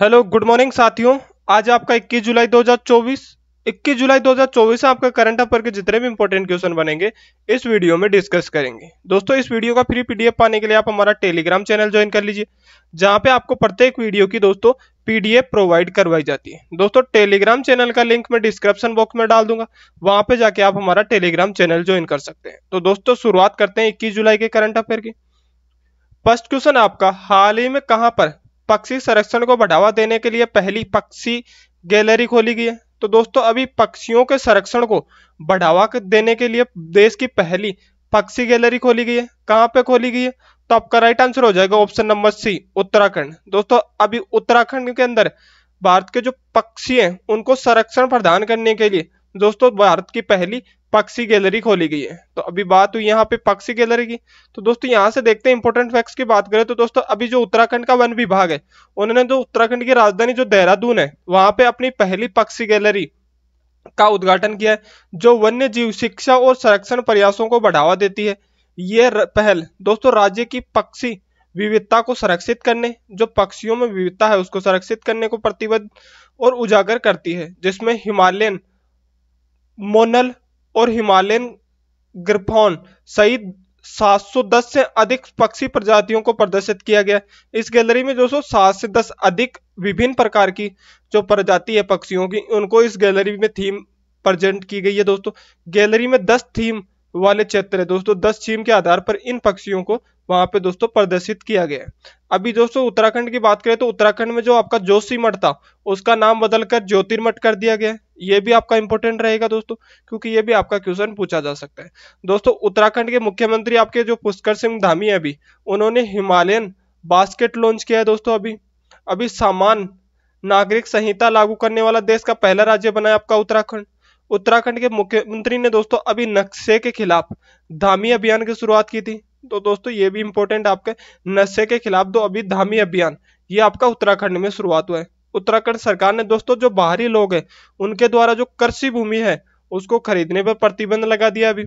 hello good morning साथियों आज आपका 21 जुलाई 2024 21 जुलाई 2024 में आपका करंट अफेयर के जितने भी इंपॉर्टेंट क्वेश्चन बनेंगे इस वीडियो में डिस्कस करेंगे दोस्तों इस वीडियो का फ्री पीडीएफ पाने के लिए आप हमारा टेलीग्राम चैनल ज्वाइन कर लीजिए जहां पे आपको प्रत्येक वीडियो की दोस्तों पीडीएफ प्रोवाइड करवाई जाती है दोस्तों टेलीग्राम चैनल का लिंक मैं डिस्क्रिप्शन बॉक्स में डाल दूंगा वहां पे जाके आप हमारा टेलीग्राम चैनल ज्वाइन कर सकते हैं तो दोस्तों शुरुआत करते हैं इक्कीस जुलाई के करंट अफेयर की फर्स्ट क्वेश्चन आपका हाल ही में कहां पर पक्षी संरक्षण को बढ़ावा देने के लिए पहली पक्षी गैलरी खोली गई है तो दोस्तों अभी पक्षियों के संरक्षण को बढ़ावा देने के लिए देश की पहली पक्षी गैलरी खोली गई है कहाँ पे खोली गई है तो आपका राइट आंसर हो जाएगा ऑप्शन नंबर सी उत्तराखंड दोस्तों अभी उत्तराखंड के अंदर भारत के जो पक्षी हैं उनको संरक्षण प्रदान करने के लिए दोस्तों भारत की पहली पक्षी गैलरी खोली गई है तो अभी बात हुई यहाँ पे पक्षी गैलरी की तो दोस्तों यहाँ से देखते हैं इंपोर्टेंट फैक्ट्स की बात करें तो दोस्तों अभी जो उत्तराखंड का वन विभाग है उन्होंने जो उत्तराखंड की राजधानी जो देहरादून है वहां पे अपनी पहली पक्षी गैलरी का उद्घाटन किया है जो वन्य जीव शिक्षा और संरक्षण प्रयासों को बढ़ावा देती है ये पहल दोस्तों राज्य की पक्षी विविधता को संरक्षित करने जो पक्षियों में विविधता है उसको संरक्षित करने को प्रतिबद्ध और उजागर करती है जिसमें हिमालयन मोनल और हिमालयन गिरफॉन सहित 710 से अधिक पक्षी प्रजातियों को प्रदर्शित किया गया इस गैलरी में दोस्तों सात से दस अधिक विभिन्न प्रकार की जो प्रजाति है पक्षियों की उनको इस गैलरी में थीम प्रेजेंट की गई है दोस्तों गैलरी में दस थीम वाले क्षेत्र है दोस्तों दस थीम के आधार पर इन पक्षियों को वहां पे दोस्तों प्रदर्शित किया गया है अभी दोस्तों उत्तराखंड की बात करें तो उत्तराखंड में जो आपका जोशी मठ था उसका नाम बदलकर ज्योतिर्मठ कर दिया गया है ये भी आपका इंपोर्टेंट रहेगा दोस्तों क्योंकि ये भी आपका क्वेश्चन पूछा जा सकता है दोस्तों उत्तराखंड के मुख्यमंत्री आपके जो पुष्कर सिंह धामी है अभी उन्होंने हिमालयन बास्केट लॉन्च किया है दोस्तों अभी अभी सामान नागरिक संहिता लागू करने वाला देश का पहला राज्य बना है आपका उत्तराखंड उत्तराखंड के मुख्यमंत्री ने दोस्तों अभी नक्शे के खिलाफ धामी अभियान की शुरुआत की थी तो दोस्तों ये भी इंपॉर्टेंट आपके नशे के खिलाफ दो अभी धामी अभियान ये आपका उत्तराखंड में शुरुआत हुआ है उत्तराखंड सरकार ने दोस्तों जो बाहरी लोग हैं उनके द्वारा जो कृषि भूमि है उसको खरीदने पर प्रतिबंध लगा दिया अभी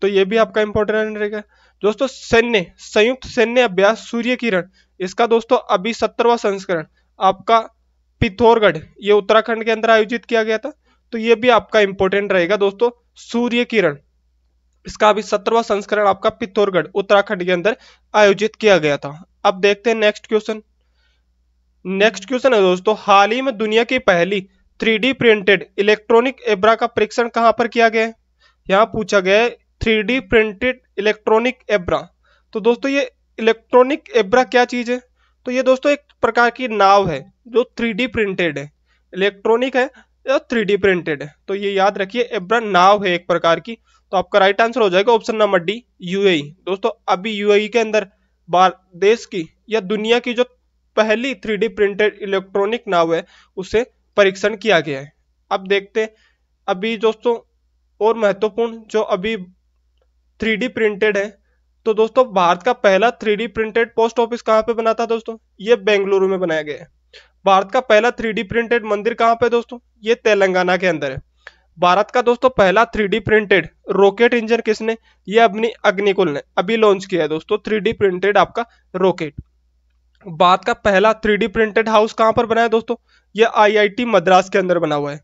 तो ये भी आपका इंपोर्टेंट रहेगा दोस्तों सैन्य संयुक्त सैन्य अभ्यास सूर्य किरण इसका दोस्तों अभी सत्तरवा संस्करण आपका पिथौरगढ़ ये उत्तराखंड के अंदर आयोजित किया गया था तो ये भी आपका इंपॉर्टेंट रहेगा दोस्तों सूर्य किरण इसका अभी सत्रवा संस्करण आपका पिथौरागढ़ उत्तराखंड के अंदर आयोजित किया गया था अब देखते हैं नेक्स्ट क्वेश्चन नेक्स्ट क्वेश्चन है दोस्तों हाल ही में दुनिया की पहली थ्री प्रिंटेड इलेक्ट्रॉनिक एब्रा का परीक्षण कहां पर किया गया है यहां पूछा गया है थ्री प्रिंटेड इलेक्ट्रॉनिक एब्रा तो दोस्तों ये इलेक्ट्रॉनिक एब्रा क्या चीज है तो ये दोस्तों एक प्रकार की नाव है जो थ्री प्रिंटेड है इलेक्ट्रॉनिक है थ्री डी प्रिंटेड है तो ये याद रखिए एब्रा नाव है एक प्रकार की तो आपका राइट आंसर हो जाएगा ऑप्शन नंबर डी यूएई दोस्तों अभी यूएई e के अंदर देश की या दुनिया की जो पहली थ्री प्रिंटेड इलेक्ट्रॉनिक नाव है उसे परीक्षण किया गया है अब देखते अभी दोस्तों और महत्वपूर्ण जो अभी थ्री प्रिंटेड है तो दोस्तों भारत का पहला थ्री प्रिंटेड पोस्ट ऑफिस कहाँ पे बना था दोस्तों ये बेंगलुरु में बनाया गया है भारत का पहला थ्री प्रिंटेड मंदिर कहाँ पे दोस्तों ये तेलंगाना के अंदर है भारत का दोस्तों पहला थ्री प्रिंटेड रॉकेट इंजन किसने ये अपनी अग्निकुल ने अभी लॉन्च किया है दोस्तों थ्री प्रिंटेड आपका रॉकेट भारत का पहला थ्री प्रिंटेड हाउस कहाँ पर बनाया दोस्तों ये आईआईटी मद्रास के अंदर बना हुआ है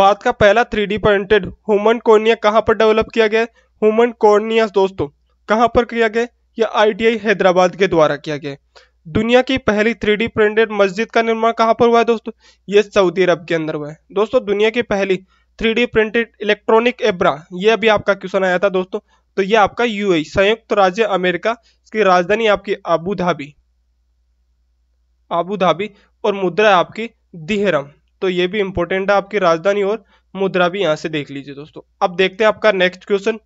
भारत का पहला थ्री प्रिंटेड ह्यूमन कॉर्निया कहाँ पर डेवलप किया गया ह्यूमन कॉर्निया दोस्तों कहाँ पर किया गया यह आई हैदराबाद के द्वारा किया गया दुनिया की पहली थ्री प्रिंटेड मस्जिद का निर्माण कहाँ पर हुआ है दोस्तों ये सऊदी अरब के अंदर हुआ है दोस्तों दुनिया की पहली थ्री प्रिंटेड इलेक्ट्रॉनिक एब्रा ये अभी आपका क्वेश्चन आया था दोस्तों तो ये आपका यूएई e, संयुक्त राज्य अमेरिका इसकी राजधानी आपकी आबू धाबी धाबी और मुद्रा आपकी दिहरम तो ये भी इंपॉर्टेंट है आपकी राजधानी और मुद्रा भी यहां से देख लीजिए दोस्तों अब देखते हैं आपका नेक्स्ट क्वेश्चन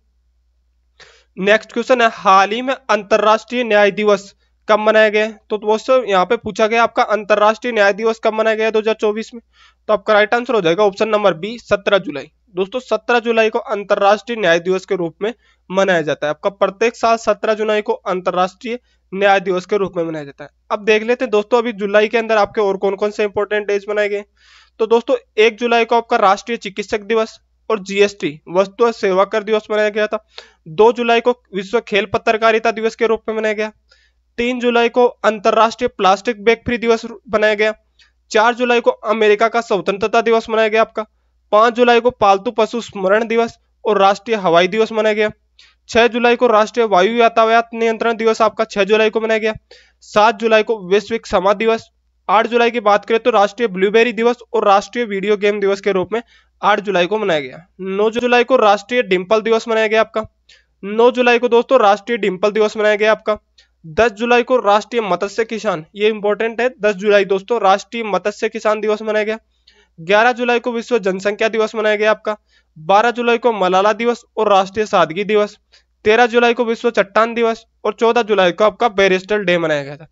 नेक्स्ट क्वेश्चन है हाल ही में अंतरराष्ट्रीय न्याय दिवस कब मनाया गया तो, तो दोस्तों यहाँ पे पूछा गया आपका अंतर्राष्ट्रीय न्याय दिवस कब मनाया गया चौबीस में तो आपका राइट आंसर हो जाएगा ऑप्शन नंबर बी सत्रह जुलाई दोस्तों सत्रह जुलाई को अंतर्राष्ट्रीय न्याय दिवस के रूप में मनाया जाता है आपका प्रत्येक साल सत्रह जुलाई को अंतर्राष्ट्रीय न्याय दिवस के रूप में मनाया जाता है अब देख लेते हैं दोस्तों अभी जुलाई के अंदर आपके और कौन कौन से इंपोर्टेंट डेज मनाए गए तो दोस्तों एक जुलाई को आपका राष्ट्रीय चिकित्सक दिवस और जीएसटी वस्तु और सेवा कर दिवस मनाया गया था दो जुलाई को विश्व खेल पत्रकारिता दिवस के रूप में मनाया गया तीन जुलाई को अंतरराष्ट्रीय प्लास्टिक बैग फ्री दिवस बनाया गया चार जुलाई को अमेरिका का स्वतंत्रता दिवस मनाया गया आपका पांच जुलाई को पालतू पशु स्मरण दिवस और राष्ट्रीय हवाई दिवस मनाया गया छह जुलाई को राष्ट्रीय वायु यातायात नियंत्रण दिवस आपका छह जुलाई को मनाया गया सात जुलाई को वैश्विक समा दिवस आठ जुलाई की बात करें तो राष्ट्रीय ब्लूबेरी दिवस और राष्ट्रीय वीडियो गेम दिवस के रूप में आठ जुलाई को मनाया गया नौ जुलाई को राष्ट्रीय डिम्पल दिवस मनाया गया आपका नौ जुलाई को दोस्तों राष्ट्रीय डिम्पल दिवस मनाया गया आपका 10 जुलाई को राष्ट्रीय मत्स्य किसान ये इंपॉर्टेंट है 10 जुलाई दोस्तों राष्ट्रीय मत्स्य किसान दिवस मनाया गया 11 जुलाई को विश्व जनसंख्या दिवस मनाया गया आपका 12 जुलाई को मलाला दिवस और राष्ट्रीय सादगी दिवस 13 जुलाई को विश्व चट्टान दिवस और 14 जुलाई को आपका बेरिस्टल डे मनाया गया था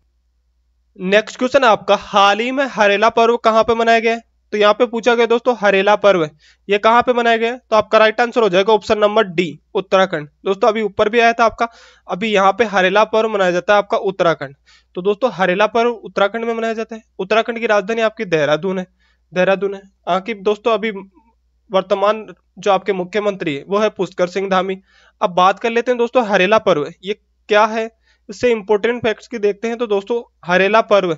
नेक्स्ट क्वेश्चन आपका हाल ही में हरेला पर्व कहाँ पे मनाया गया तो यहाँ पे पूछा गया दोस्तों हरेला पर्व ये कहाँ पे मनाया गया तो आपका राइट आंसर हो जाएगा ऑप्शन नंबर डी उत्तराखंड दोस्तों अभी ऊपर भी आया था आपका अभी यहाँ पे हरेला पर्व मनाया जाता है आपका उत्तराखंड तो दोस्तों हरेला पर्व उत्तराखंड में मनाया जाता है उत्तराखंड की राजधानी आपकी देहरादून है देहरादून है आखिर हाँ, दोस्तों अभी वर्तमान जो आपके मुख्यमंत्री है वो है पुष्कर सिंह धामी अब बात कर लेते हैं दोस्तों हरेला पर्व ये क्या है इससे इंपोर्टेंट फैक्ट्स की देखते हैं तो दोस्तों हरेला पर्व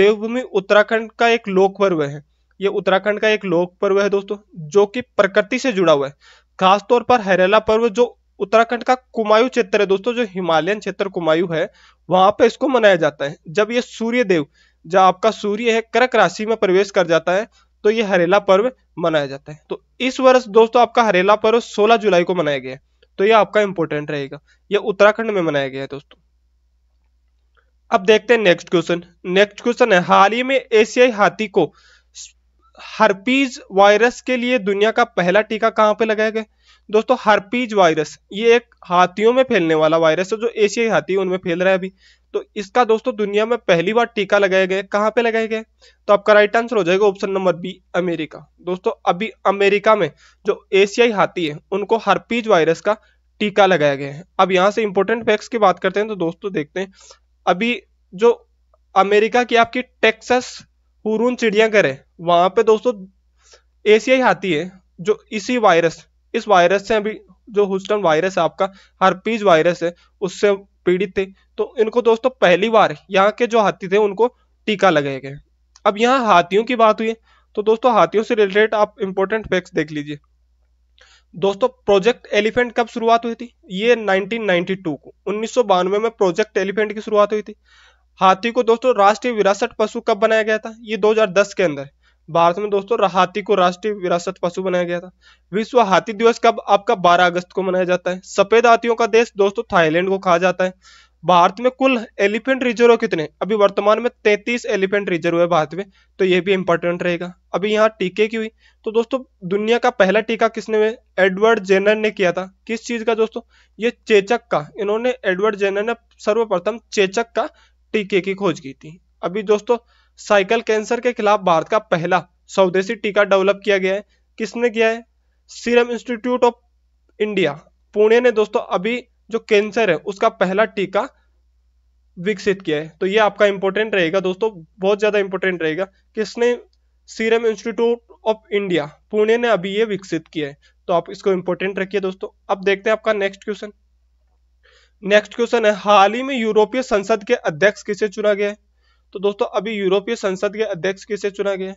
देवभूमि उत्तराखंड का एक लोक पर्व है ये उत्तराखंड का एक लोक पर्व है दोस्तों जो कि प्रकृति से जुड़ा हुआ है खासतौर पर हरेला पर्व जो उत्तराखंड का कुमायूं क्षेत्र है दोस्तों जो हिमालयन क्षेत्र कुमायूं है वहां पे इसको मनाया जाता है जब ये सूर्य देव जब आपका सूर्य है कर्क राशि में प्रवेश कर जाता है तो ये हरेला पर्व मनाया जाता है तो इस वर्ष दोस्तों आपका हरेला पर्व 16 जुलाई को मनाया गया है तो ये आपका इंपोर्टेंट रहेगा ये उत्तराखंड में मनाया गया है दोस्तों अब देखते हैं नेक्स्ट क्वेश्चन नेक्स्ट क्वेश्चन है हाल ही में एशियाई हाथी को हर्पीज वायरस के लिए दुनिया का पहला टीका कहाँ पे लगाया गया दोस्तों हर्पीज वायरस ये एक हाथियों में फैलने वाला वायरस है जो एशियाई हाथी उनमें फैल रहा है अभी तो इसका दोस्तों दुनिया में पहली बार टीका लगाया गया कहाँ पे लगाया गया तो आपका राइट आंसर हो जाएगा ऑप्शन नंबर बी अमेरिका दोस्तों अभी अमेरिका में जो एशियाई हाथी है उनको हर्पीज वायरस का टीका लगाया गया है अब यहाँ से इंपॉर्टेंट फैक्ट्स की बात करते हैं तो दोस्तों देखते हैं अभी जो अमेरिका की आपकी टेक्सस हुरून चिड़ियाघर है वहां पे दोस्तों एशियाई हाथी है जो इसी वायरस इस वायरस से अभी जो हुस्टन वायरस है आपका हरपीज वायरस है उससे पीड़ित थे तो इनको दोस्तों पहली बार यहाँ के जो हाथी थे उनको टीका लगाया गया अब यहाँ हाथियों की बात हुई है तो दोस्तों हाथियों से रिलेटेड आप इम्पोर्टेंट फैक्ट देख लीजिए दोस्तों प्रोजेक्ट एलिफेंट कब शुरुआत हुई थी ये 1992 को उन्नीस में प्रोजेक्ट एलिफेंट की शुरुआत हुई थी हाथी को दोस्तों राष्ट्रीय विरासत पशु कब बनाया गया था ये 2010 के अंदर भारत में दोस्तों हाथी को राष्ट्रीय विरासत पशु बनाया गया था विश्व हाथी दिवस कब आपका 12 अगस्त को मनाया जाता है सफेद हाथियों का देश दोस्तों थाईलैंड को कहा जाता है भारत में कुल एलिफेंट रिजर्व कितने अभी वर्तमान में 33 एलिफेंट रिजर्व है भारत में तो यह भी इंपॉर्टेंट रहेगा अभी यहाँ टीके की हुई तो दोस्तों दुनिया का पहला टीका किसने हुए एडवर्ड जेनर ने किया था किस चीज का दोस्तों ये चेचक का इन्होंने एडवर्ड जेनर ने सर्वप्रथम चेचक का टीके की खोज की थी अभी दोस्तों साइकिल कैंसर के खिलाफ भारत का पहला स्वदेशी टीका डेवलप किया गया है किसने किया है Serum Institute of India Pune ने दोस्तों अभी जो कैंसर है उसका पहला टीका विकसित किया है तो ये आपका इंपॉर्टेंट रहेगा दोस्तों बहुत ज्यादा इंपॉर्टेंट रहेगा किसने Serum Institute of India Pune ने अभी ये विकसित किया है तो आप इसको इंपॉर्टेंट रखिए दोस्तों अब देखते हैं आपका नेक्स्ट क्वेश्चन नेक्स्ट क्वेश्चन है हाल ही में यूरोपीय संसद के अध्यक्ष किसे चुना गया है तो दोस्तों अभी यूरोपीय संसद के अध्यक्ष किसे चुना गया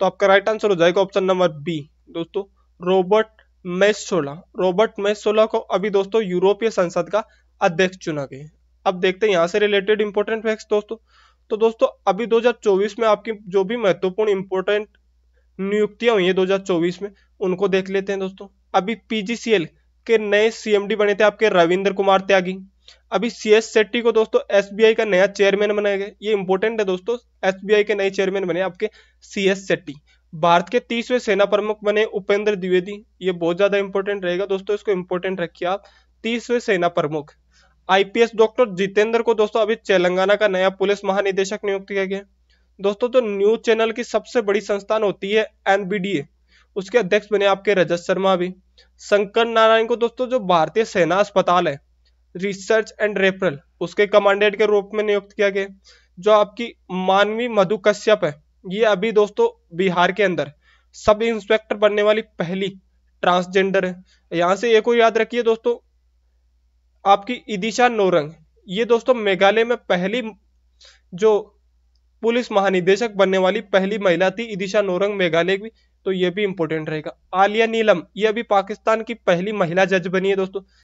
तो आपका राइट आंसर हो जाएगा ऑप्शन नंबर बी दोस्तों रॉबर्ट मैसोला रॉबर्ट मैसोला को अभी दोस्तों यूरोपीय संसद का अध्यक्ष चुना गया अब देखते हैं यहाँ से रिलेटेड इंपोर्टेंट फैक्ट दोस्तों तो दोस्तों अभी 2024 में आपकी जो भी महत्वपूर्ण इंपोर्टेंट नियुक्तियां हुई है 2024 में उनको देख लेते हैं दोस्तों अभी पीजीसीएल के नए सीएमडी बने थे आपके रविंद्र कुमार त्यागी अभी सी एस शेट्टी को दोस्तों आई का नया चेयरमैन बनाया गया ये इंपॉर्टेंट है दोस्तों एसबीआई के नए चेयरमैन बने आपके सी एस शेट्टी भारत के तीसवें सेना प्रमुख बने उपेंद्र द्विवेदी ये बहुत ज्यादा इंपॉर्टेंट रहेगा दोस्तों इसको इंपॉर्टेंट रखिए आप तीसवें सेना प्रमुख आईपीएस डॉक्टर जितेंद्र को दोस्तों अभी तेलंगाना का नया पुलिस महानिदेशक नियुक्त किया गया दोस्तों तो न्यूज चैनल की सबसे बड़ी संस्थान होती है एनबीडीए उसके अध्यक्ष बने आपके रजत शर्मा अभी शंकर नारायण को दोस्तों जो भारतीय सेना अस्पताल है रिसर्च एंड रेफरल उसके कमांडेंट के रूप में नियुक्त किया गया जो आपकी मानवी मधु कश्यप है ये अभी दोस्तों बिहार के अंदर सब इंस्पेक्टर बनने वाली पहली ट्रांसजेंडर है यहाँ से एक और याद रखिए दोस्तों आपकी इदिशा नोरंग ये दोस्तों मेघालय में पहली जो पुलिस महानिदेशक बनने वाली पहली महिला थी इदिशा नोरंग मेघालय की तो ये भी इंपॉर्टेंट रहेगा आलिया नीलम ये अभी पाकिस्तान की पहली महिला जज बनी है दोस्तों